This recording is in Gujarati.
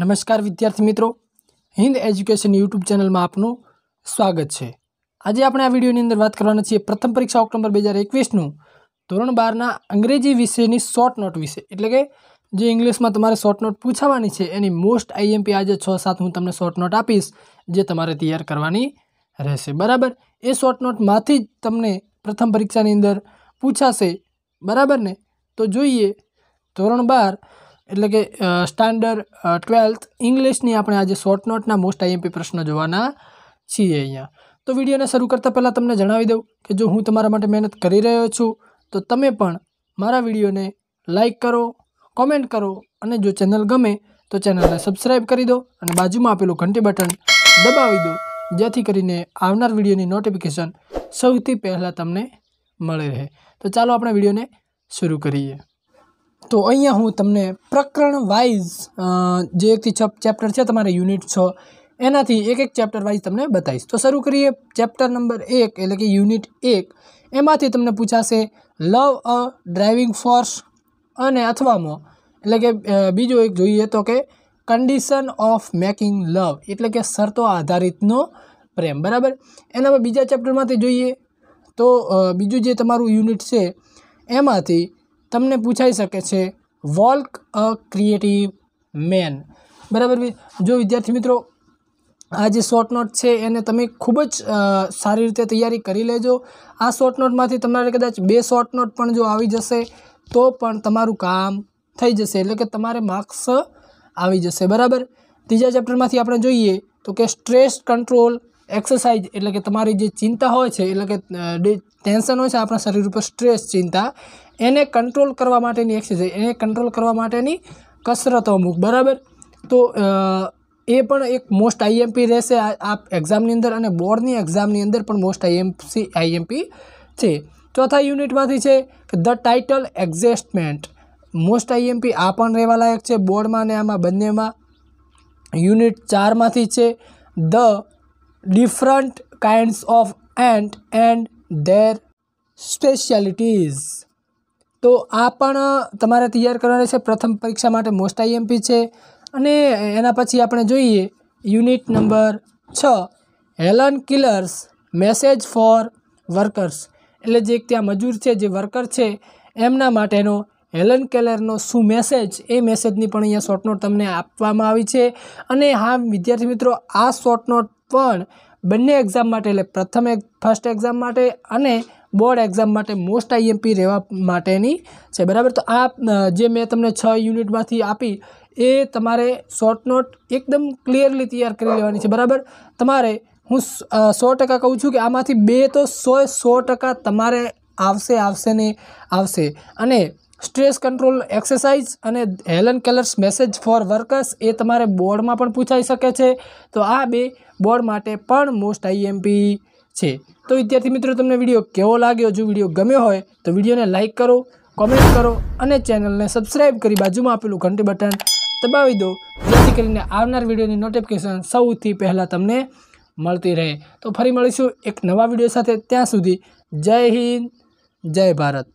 નમસ્કાર વિદ્યાર્થી મિત્રો હિન્દ એજ્યુકેશન યુટ્યુબ ચેનલમાં આપનું સ્વાગત છે આજે આપણે આ વિડીયોની અંદર વાત કરવાના છીએ પ્રથમ પરીક્ષા ઓક્ટોબર બે હજાર એકવીસનું ધોરણ બારના અંગ્રેજી વિષયની શોર્ટ નોટ વિશે એટલે કે જે ઇંગ્લિશમાં તમારે શોર્ટ નોટ પૂછાવાની છે એની મોસ્ટ આઈએમપી આજે છ સાત હું તમને શોર્ટ નોટ આપીશ જે તમારે તૈયાર કરવાની રહેશે બરાબર એ શોર્ટ નોટમાંથી જ તમને પ્રથમ પરીક્ષાની અંદર પૂછાશે બરાબર ને તો જોઈએ ધોરણ બાર એટલે કે સ્ટાન્ડર્ડ ટ્વેલ્થ ઇંગ્લિશની આપણે આજે શોર્ટ નોટના મોસ્ટ આઈએમપી પ્રશ્નો જોવાના છીએ અહીંયા તો વિડીયોને શરૂ કરતાં પહેલાં તમને જણાવી દઉં કે જો હું તમારા માટે મહેનત કરી રહ્યો છું તો તમે પણ મારા વિડીયોને લાઇક કરો કોમેન્ટ કરો અને જો ચેનલ ગમે તો ચેનલને સબસ્ક્રાઈબ કરી દો અને બાજુમાં આપેલું ઘંટી બટન દબાવી દો જેથી કરીને આવનાર વિડીયોની નોટિફિકેશન સૌથી પહેલાં તમને મળે રહે તો ચાલો આપણે વિડીયોને શરૂ કરીએ તો અહીંયા હું તમને પ્રકરણ વાઇઝ જે એકથી છ ચેપ્ટર છે તમારે યુનિટ છ એનાથી એક એક ચેપ્ટર વાઇઝ તમને બતાવીશ તો શરૂ કરીએ ચેપ્ટર નંબર એક એટલે કે યુનિટ એક એમાંથી તમને પૂછાશે લવ અ ડ્રાઇવિંગ ફોર્સ અને અથવામાં એટલે કે બીજો એક જોઈએ તો કે કન્ડિશન ઓફ મેકિંગ લવ એટલે કે શરતો આધારિતનો પ્રેમ બરાબર એનામાં બીજા ચેપ્ટરમાંથી જોઈએ તો બીજું જે તમારું યુનિટ છે એમાંથી તમને પૂછાઈ શકે છે વોલ્ક અ ક્રિએટિવ મેન બરાબર જો વિદ્યાર્થી મિત્રો આ જે શોર્ટ નોટ છે એને તમે ખૂબ જ સારી રીતે તૈયારી કરી લેજો આ શોર્ટ નોટમાંથી તમારે કદાચ બે શોર્ટ નોટ પણ જો આવી જશે તો પણ તમારું કામ થઈ જશે એટલે કે તમારે માર્ક્સ આવી જશે બરાબર ત્રીજા ચેપ્ટરમાંથી આપણે જોઈએ તો કે સ્ટ્રેસ કંટ્રોલ એક્સરસાઇઝ એટલે કે તમારી જે ચિંતા હોય છે એટલે કે ટેન્શન હોય છે આપણા શરીર ઉપર સ્ટ્રેસ ચિંતા એને કંટ્રોલ કરવા માટેની એક્સરસાઇઝ એને કંટ્રોલ કરવા માટેની કસરતો અમુક બરાબર તો એ પણ એક મોસ્ટ આઈએમપી રહેશે આ એક્ઝામની અંદર અને બોર્ડની એક્ઝામની અંદર પણ મોસ્ટ આઈએમસી આઈએમપી છે ચોથા યુનિટમાંથી છે કે ધ ટાઇટલ એક્ઝેસ્ટમેન્ટ મોસ્ટ આઈએમપી આ પણ રહેવા લાયક છે બોર્ડમાં અને આમાં બંનેમાં યુનિટ ચારમાંથી છે the different kinds of ant and their specialities તો આ પણ તમારે તૈયાર કરવાની છે પ્રથમ પરીક્ષા માટે મોસ્ટ આઈએમપી છે અને એના પછી આપણે જોઈએ યુનિટ નંબર છ Helen Keller's message for workers એટલે જે ત્યાં મજૂર છે જે વર્કર છે એમના માટેનો હેલન કેલરનો શું મેસેજ એ મેસેજની પણ અહીંયા શોર્ટ નોટ તમને આપવામાં આવી છે અને હા વિદ્યાર્થી મિત્રો આ શોર્ટ નોટ પણ બંને એક્ઝામ માટે એટલે પ્રથમ એક ફર્સ્ટ એક્ઝામ માટે અને બોર્ડ એક્ઝામ માટે મોસ્ટ આઈએમપી રહેવા માટેની છે બરાબર તો આ જે મેં તમને છ યુનિટમાંથી આપી એ તમારે શોર્ટ નોટ એકદમ ક્લિયરલી તૈયાર કરી લેવાની છે બરાબર તમારે હું સો ટકા કહું છું કે આમાંથી બે તો સો સો ટકા તમારે આવશે આવશે ને આવશે અને સ્ટ્રેસ કંટ્રોલ એક્સરસાઇઝ અને Helen Keller's message for workers એ તમારે બોર્ડમાં પણ પૂછાઈ શકે છે તો આ બે બોર્ડ માટે પણ મોસ્ટ આઈએમપી છે તો વિદ્યાર્થી મિત્રો તમને વિડીયો કેવો લાગ્યો જો વિડીયો ગમ્યો હોય તો વિડીયોને લાઇક કરો કોમેન્ટ કરો અને ચેનલને સબસ્ક્રાઈબ કરી બાજુમાં આપેલું ઘંટી બટન દબાવી દો જેથી કરીને આવનાર વિડીયોની નોટિફિકેશન સૌથી પહેલાં તમને મળતી રહે તો ફરી મળીશું એક નવા વિડીયો સાથે ત્યાં સુધી જય હિન્દ જય ભારત